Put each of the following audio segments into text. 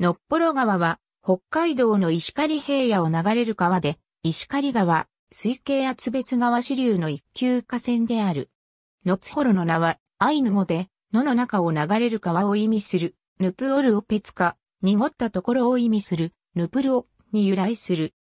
のっぽろ川は、北海道の石狩平野を流れる川で、石狩川、水系圧別川支流の一級河川である。のつほろの名は、アイヌ語で、野の中を流れる川を意味する、ヌプオルオペツカ、濁ったところを意味する、ヌプルオに由来する。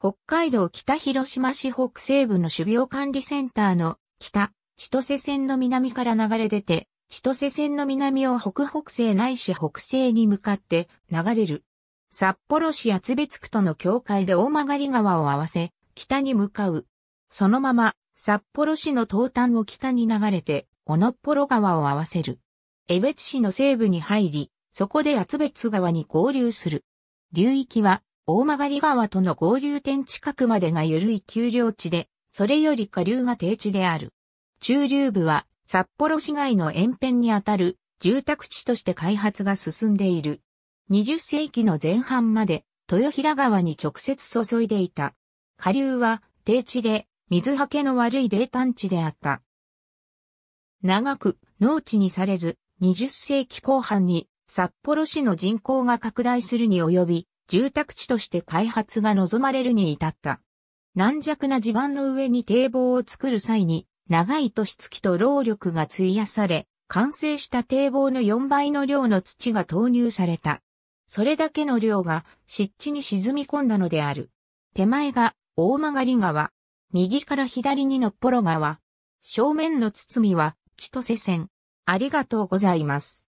北海道北広島市北西部の種苗管理センターの北、千歳線の南から流れ出て、千歳線の南を北北西ないし北西に向かって流れる。札幌市厚別区との境界で大曲川を合わせ、北に向かう。そのまま、札幌市の東端を北に流れて、小野っ幌川を合わせる。江別市の西部に入り、そこで厚別川に合流する。流域は、大曲川との合流点近くまでが緩い丘陵地で、それより下流が低地である。中流部は、札幌市街の沿辺にあたる住宅地として開発が進んでいる。20世紀の前半まで豊平川に直接注いでいた。下流は低地で水はけの悪い泥炭地であった。長く農地にされず、20世紀後半に札幌市の人口が拡大するに及び、住宅地として開発が望まれるに至った。軟弱な地盤の上に堤防を作る際に、長い年月と労力が費やされ、完成した堤防の4倍の量の土が投入された。それだけの量が湿地に沈み込んだのである。手前が大曲川、右から左にのっぽろ川、正面の包みは千歳線。ありがとうございます。